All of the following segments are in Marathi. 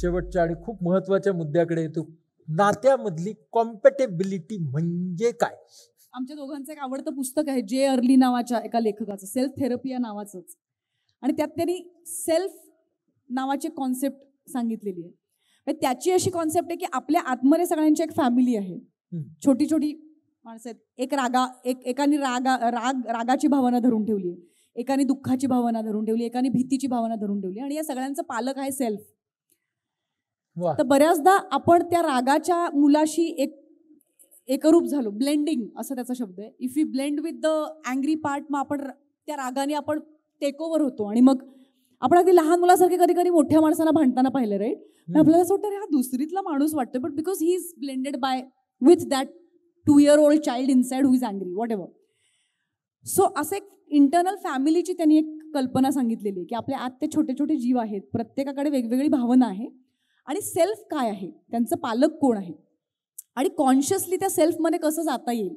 शेवटच्या आणि खूप महत्वाच्या मुद्द्याकडे येतो नात्यामधली कॉम्पॅटेबिलिटी म्हणजे काय आमच्या दोघांचं एक आवडतं पुस्तक आहे जे अर्ली नावाच्या एका लेखकाचं सेल्फ थेरपी या नावाचंच आणि त्यात त्यांनी सेल्फ नावाचे कॉन्सेप्ट सांगितलेली आहे म्हणजे त्याची अशी कॉन्सेप्ट आहे की आपल्या आत्मरे सगळ्यांची एक फॅमिली आहे छोटी छोटी माणसं आहेत एक रागा एक एकाने रागा राग रागाची भावना धरून ठेवली आहे एकाने दुःखाची भावना धरून ठेवली एकाने भीतीची भावना धरून ठेवली आणि या सगळ्यांचं पालक आहे सेल्फ तर बऱ्याचदा आपण त्या रागाच्या मुलाशी एक एकरूप झालो ब्लेंडिंग असं त्याचा शब्द आहे if you blend with the angry part मग आपण त्या रागाने आपण ओव्हर होतो आणि मग आपण अगदी लहान मुलासारखे कधी कधी मोठ्या माणसांना भांडताना पाहिलं राईट आपल्याला असं वाटतं हा दुसरीतला माणूस वाटतो but because he is blended by with that two year old child inside who is angry whatever so असं एक इंटरनल फॅमिलीची त्यांनी एक कल्पना सांगितलेली आहे की आपल्या आत ते छोटे छोटे जीव आहेत प्रत्येकाकडे वेगवेगळी भावना आहे आणि सेल्फ काय आहे त्यांचं पालक कोण आहे आणि कॉन्शियसली त्या सेल्फमध्ये कसं जाता येईल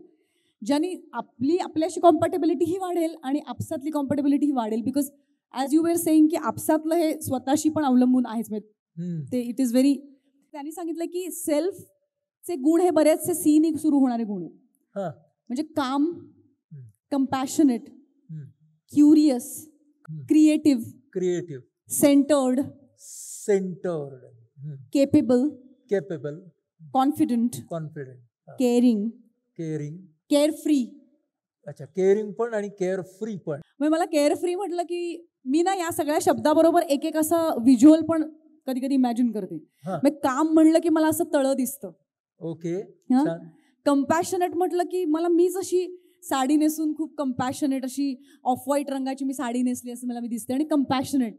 ज्यांनी आपली आपल्याशी कॉम्पॅटेबिलिटीही वाढेल आणि आपसातली कॉम्पॅटेबिलिटी वाढेल because as you were saying की आपसातलं हे स्वतःशी पण अवलंबून आहेच म्हणजे ते इट इज व्हेरी त्यांनी सांगितलं की सेल्फचे गुण हे बरेचसे सीन सुरू होणारे गुण आहेत म्हणजे काम compassionate curious creative creative centred centred capable capable confident confident caring caring free अच्छा केअरिंग पण आणि केअर फ्री पण मला केअर फ्री म्हटलं की मी ना या सगळ्या शब्दाबरोबर एक एक असं व्हिज्युअल पण कधी कधी इमॅजिन करते मग काम म्हणलं की मला असं तळ दिसत ओके कंपॅशनेट म्हटलं की मला मी जशी साडी नेसून खूप कंपॅशनेट अशी ऑफ व्हाईट रंगाची मी साडी नेसली असं मला मी दिसते आणि कंपॅशनेट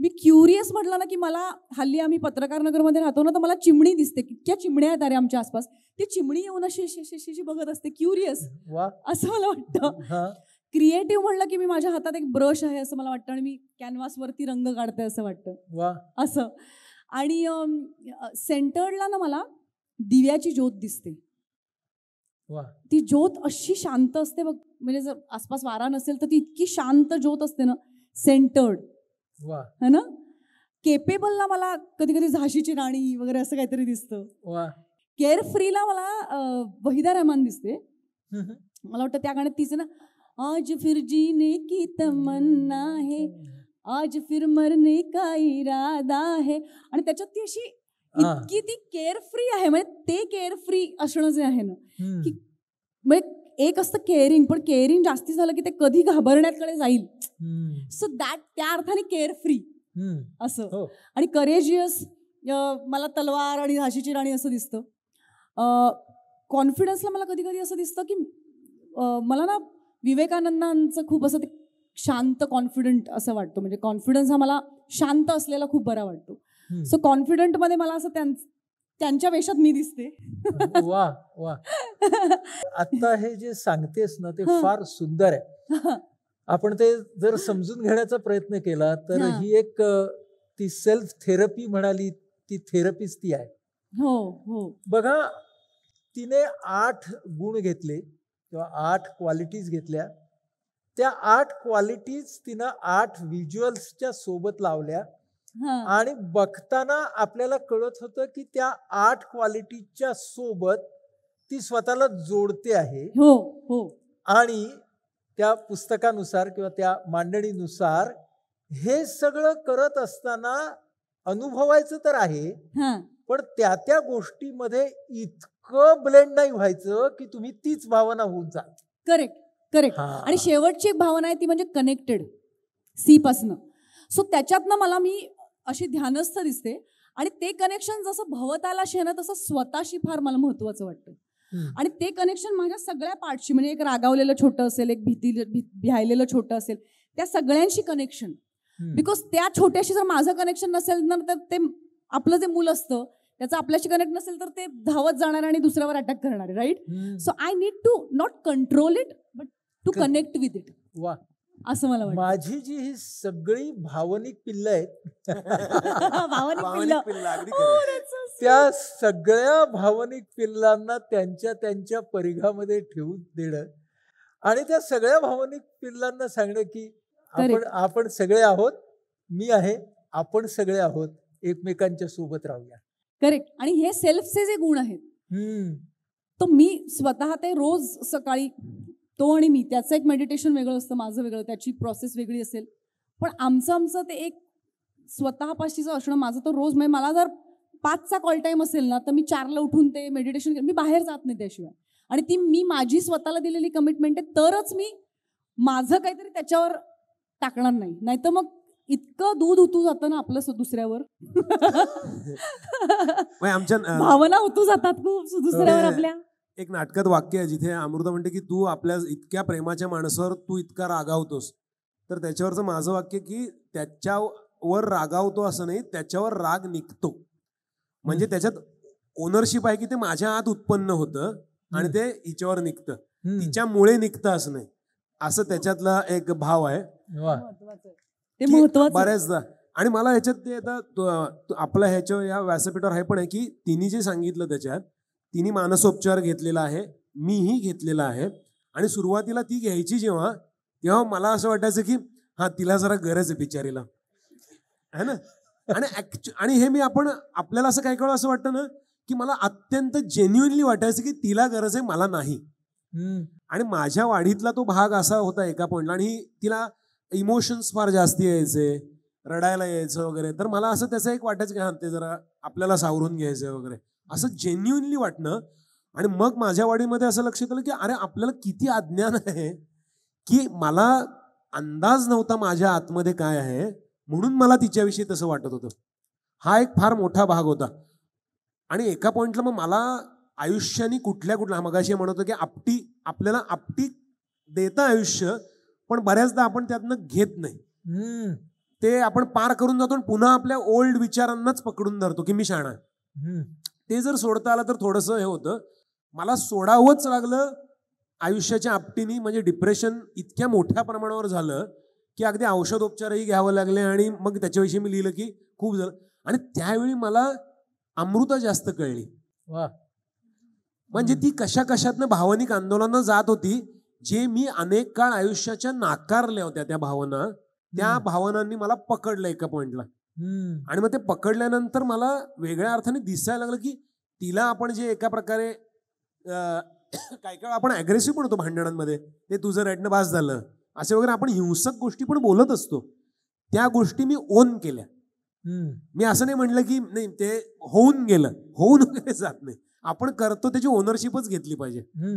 मी क्युरियस म्हटलं ना की मला हल्ली आम्ही पत्रकार नगरमध्ये राहतो ना तर मला चिमणी दिसते कितक्या चिमण्या आहेत अरे आमच्या आसपास ती चिमणी येऊन अशी अशी बघत असते क्युरियस असं मला वाटतं क्रिएटिव्ह म्हणलं की मी माझ्या हातात एक ब्रश आहे असं मला वाटतं आणि मी वरती रंग काढते असं वाटतं असं आणि सेंटर्डला ना मला दिव्याची ज्योत दिसते ती ज्योत अशी शांत असते बघ म्हणजे जर आसपास वारा नसेल तर ती इतकी शांत ज्योत असते ना सेंटर्ड है ना केपेबलला मला कधी कधी झाशीची राणी वगैरे असं काहीतरी दिसत केअर फ्रीला मला वहिदा रहमान दिसते मला वाटतं त्या गाण्यात तिचं ना आज फिर जीने की तमन्ना है आज फिर मरने का इरादा है आणि त्याच्यात ती अशी इतकी ती केअर फ्री आहे म्हणजे ते केअर फ्री असणं जे आहे ना की म्हणजे एक असतं केअरिंग पण केअरिंग जास्ती झालं की ते कधी घाबरण्याकडे जाईल सो दॅट त्या अर्थाने केअर फ्री असं हो. आणि करेजियस मला तलवार आणि झाशीची राणी असं दिसतं कॉन्फिडन्सला मला कधी कधी असं दिसतं की मला ना विवेकानंदांचं खूप असं ते शांत कॉन्फिडंट असं वाटतं म्हणजे कॉन्फिडन्स हा मला शांत असलेला खूप बरा वाटतो सो कॉन्फिडंटमध्ये मला असं त्यांचं त्यांच्या वेशात मी दिसते वा वा आता हे जे सांगतेस ना ते फार सुंदर आहे आपण ते जर समजून घेण्याचा प्रयत्न केला तर ही एक ती सेल्फ थेरपी म्हणाली ती थेरपीच ती आहे हो हो बघा तिने आठ गुण घेतले किंवा आठ क्वालिटीज घेतल्या त्या आठ क्वालिटीज तिनं आठ व्हिज्युअल्सच्या सोबत लावल्या आणि बघताना आपल्याला कळत होतं की त्या आठ क्वालिटीच्या सोबत ती स्वतःला जोडते आहे हो हो आणि त्या पुस्तकानुसार किंवा त्या मांडणीनुसार हे सगळं करत असताना अनुभवायचं तर आहे पण त्या त्या गोष्टीमध्ये इतकं ब्लेंड नाही व्हायचं की तुम्ही तीच भावना होऊन जा करेक्ट करेक्ट आणि शेवटची एक भावना आहे ती म्हणजे कनेक्टेड सी पासन सो त्याच्यातनं मला मी अशी ध्यानस्थ दिसते आणि ते कनेक्शन जसं भवतालाशी आहे ना तसं स्वतःशी फार मला महत्वाचं वाटतं आणि ते कनेक्शन माझ्या सगळ्या पार्टशी म्हणजे एक रागावलेलं छोटं असेल एक भीती भ्यायलेलं छोटं असेल त्या सगळ्यांशी कनेक्शन बिकॉज त्या छोट्याशी जर माझं कनेक्शन नसेल ना तर ते आपलं जे मूल असतं त्याचं आपल्याशी कनेक्ट नसेल तर ते धावत जाणार आणि दुसऱ्यावर अटॅक करणार right so I need to not control it but to connect with it वा असं मला माझी जी ही सगळी भावनिक पिल्ल आहेत हो, त्या सगळ्या भावनिक पिल्लांना त्यांच्या त्यांच्या परिघामध्ये ठेवून देणं आणि त्या सगळ्या भावनिक पिल्लांना सांगणं की आपण आपण सगळे आहोत मी आहे आपण सगळे आहोत एकमेकांच्या सोबत राहूया करेक्ट आणि हे सेल्फचे से जे गुण आहेत तो मी स्वतः ते रोज सकाळी तो आणि मी त्याचं एक मेडिटेशन वेगळं असतं माझं वेगळं त्याची प्रोसेस वेगळी असेल पण आमचं आमचं ते एक स्वतःपाशीचं असणं माझं तर रोज म्हणजे मला जर पाचचा कॉल टाईम असेल ना तर मी चारला उठून ते मेडिटेशन मी बाहेर जात नाही त्याशिवाय आणि ती मी माझी स्वतःला दिलेली कमिटमेंट आहे तरच मी माझं काहीतरी त्याच्यावर टाकणार नाही नाहीतर मग इतकं दूध उतू जातं ना आपलं दुसऱ्यावर भावना उतू जातात खूप दुसऱ्यावर आपल्या एक नाटकात वाक्य आहे जिथे अमृता म्हणते की तू आपल्या इतक्या प्रेमाच्या माणसावर तू इतका रागावतोस तर त्याच्यावरचं माझं वाक्य की त्याच्यावर रागावतो असं नाही त्याच्यावर राग निघतो म्हणजे त्याच्यात ओनरशिप आहे की ते माझ्या आत उत्पन्न होतं आणि ते हिच्यावर निघतं तिच्यामुळे निघतं असं नाही असं त्याच्यातला एक भाव आहे बऱ्याचदा आणि मला ह्याच्यात ते आता आपल्या ह्याच्या या व्यासपीठावर हे पण आहे की तिने जे सांगितलं त्याच्यात तिने मानसोपचार घेतलेला आहे मीही घेतलेला आहे आणि सुरुवातीला ती घ्यायची जेव्हा तेव्हा मला असं वाटायचं की हा तिला जरा गरज आहे बिचारीला है ना आणि आणि हे मी आपण आपल्याला असं काय कळू असं वाटतं ना की मला अत्यंत जेन्युनली वाटायचं की तिला गरज आहे मला नाही आणि माझ्या वाढीतला तो भाग असा होता एका पॉईंटला आणि तिला इमोशन्स फार जास्ती यायचे रडायला यायचं वगैरे तर मला असं त्याचं एक वाटायचं की हा ते जरा आपल्याला सावरून घ्यायचं वगैरे असं जेन्युनली वाटणं आणि मग माझ्या वाडीमध्ये असं लक्षात आलं की अरे आपल्याला किती अज्ञान आहे की मला अंदाज नव्हता माझ्या आतमध्ये काय आहे म्हणून मला तिच्याविषयी तसं वाटत होतं हा एक फार मोठा भाग होता आणि एका पॉईंटला मग मला आयुष्याने कुठल्या कुठल्या मगाशी म्हणत होतो की आपटी आपल्याला आपटी देतं आयुष्य पण बऱ्याचदा आपण त्यातनं घेत नाही ते आपण पार करून जातो आणि पुन्हा आपल्या ओल्ड विचारांनाच पकडून धरतो की मी शाणा ते जर सोडता आलं तर थोडंसं हे होतं मला सोडावंच लागलं आयुष्याच्या आपटीनी म्हणजे डिप्रेशन इतक्या मोठ्या प्रमाणावर झालं की अगदी औषधोपचारही घ्यावं लागले आणि मग त्याच्याविषयी मी लिहिलं की खूप झालं आणि त्यावेळी मला अमृता जास्त कळली म्हणजे ती कशा कशातनं भावनिक आंदोलनं जात होती जे मी अनेक काळ आयुष्याच्या नाकारल्या होत्या त्या भावना त्या भावनांनी मला पकडलं एका पॉइंटला आणि मग ते पकडल्यानंतर मला वेगळ्या अर्थाने दिसायला लागलं की तिला आपण जे एका प्रकारे काही काय आपण अग्रेसिव्ह पण होतो भांडणांमध्ये ते तुझं रडणं बास झालं असे वगैरे आपण हिंसक गोष्टी पण बोलत असतो त्या गोष्टी मी ओन केल्या मी असं नाही म्हणलं की नाही ते होऊन गेलं होऊन वगैरे जात नाही आपण करतो त्याची ओनरशिपच घेतली पाहिजे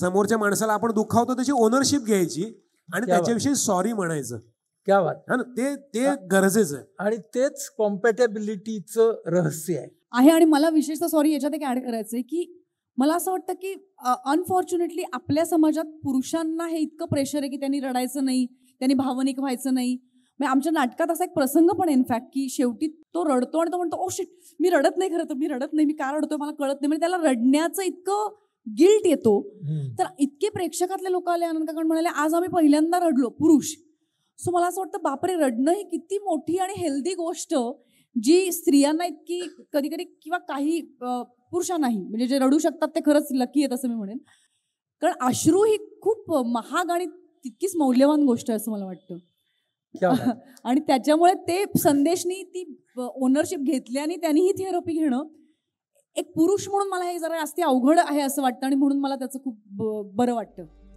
समोरच्या माणसाला आपण दुखावतो त्याची ओनरशिप घ्यायची आणि त्याच्याविषयी सॉरी म्हणायचं क्या बात ना ते ते गरजेचं आहे आणि तेच कॉम्पॅटेबिलिटीचं रहस्य आहे आहे आणि मला विशेषतः सॉरी याच्यात एक ऍड करायचं आहे की मला असं वाटतं की अनफॉर्च्युनेटली आपल्या समाजात पुरुषांना हे इतकं प्रेशर आहे की त्यांनी रडायचं नाही त्यांनी भावनिक व्हायचं नाही म्हणजे आमच्या नाटकात असा एक प्रसंग पण आहे इनफॅक्ट की शेवटी तो रडतो आणि तो म्हणतो ओ oh शिट मी रडत नाही खरं तर मी रडत नाही मी का रडतो मला कळत नाही म्हणजे त्याला रडण्याचं इतकं गिल्ट येतो तर इतके प्रेक्षकातले लोक आले आनंद कारण म्हणाले आज आम्ही पहिल्यांदा रडलो पुरुष सो मला असं वाटतं बापरे रडणं ही किती मोठी आणि हेल्दी गोष्ट जी स्त्रियांना इतकी कधी कधी किंवा काही पुरुषांनाही म्हणजे जे रडू शकतात ते खरंच लकी आहेत असं मी म्हणेन कारण अश्रू ही खूप महाग आणि तितकीच मौल्यवान गोष्ट आहे असं मला वाटतं आणि त्याच्यामुळे ते संदेशनी ती ओनरशिप घेतल्याने त्यांनी ही थेरपी घेणं एक पुरुष म्हणून मला हे जरा जास्ती अवघड आहे असं वाटतं आणि म्हणून मला त्याचं खूप बरं वाटतं